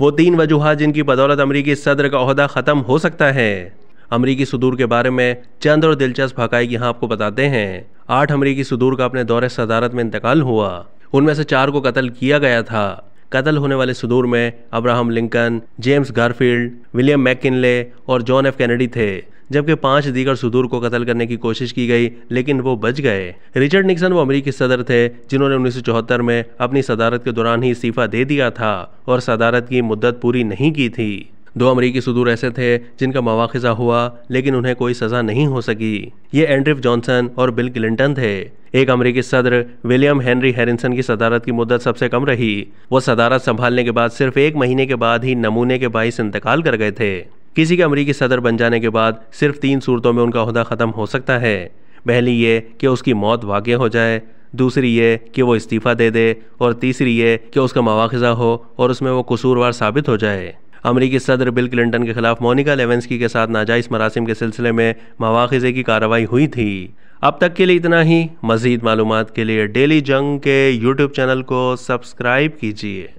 वो तीन वजूहत जिनकी बदौलत अमरीकी सदर का अहदा ख़त्म हो सकता है अमरीकी सदूर के बारे में चंद और दिलचस्प हक यहाँ आपको बताते हैं आठ अमरीकी सदूर का अपने दौरे सदारत में इंतकाल हुआ उनमें से चार को कत्ल किया गया था कत्ल होने वाले सदूर में Abraham Lincoln James Garfield William McKinley और जॉन एफ कैनेडी थे जबकि पांच दीगर सुदूर को कत्ल करने की कोशिश की गई लेकिन वो बच गए रिचर्ड निक्सन वो अमरीकी सदर थे जिन्होंने उन्नीस में अपनी सदारत के दौरान ही इस्तीफा दे दिया था और सदारत की मुद्दत पूरी नहीं की थी दो अमरीकी सुदूर ऐसे थे जिनका मवाखजा हुआ लेकिन उन्हें कोई सज़ा नहीं हो सकी ये एंड्रिफ जॉनसन और बिल क्लिंटन थे एक अमरीकी सदर विलियम हेनरी हैरिसन की सदारत की मुद्दत सबसे कम रही वो सदारत संभालने के बाद सिर्फ एक महीने के बाद ही नमूने के बाईस इंतकाल कर गए थे किसी के अमरीकी सदर बन जाने के बाद सिर्फ तीन सूरतों में उनका अहदा ख़त्म हो सकता है पहली ये कि उसकी मौत वाक़ हो जाए दूसरी ये कि वो इस्तीफ़ा दे दे और तीसरी ये कि उसका मवाखजा हो और उसमें वो कसूरवार साबित हो जाए अमरीकी सदर बिल क्लिंटन के खिलाफ मोनिका लेवेंसकी के साथ नाजायज़ मरासिम के सिलसिले में मवाखजे की कार्रवाई हुई थी अब तक के लिए इतना ही मज़ीद मालूम के लिए डेली जंग के यूट्यूब चैनल को सब्सक्राइब कीजिए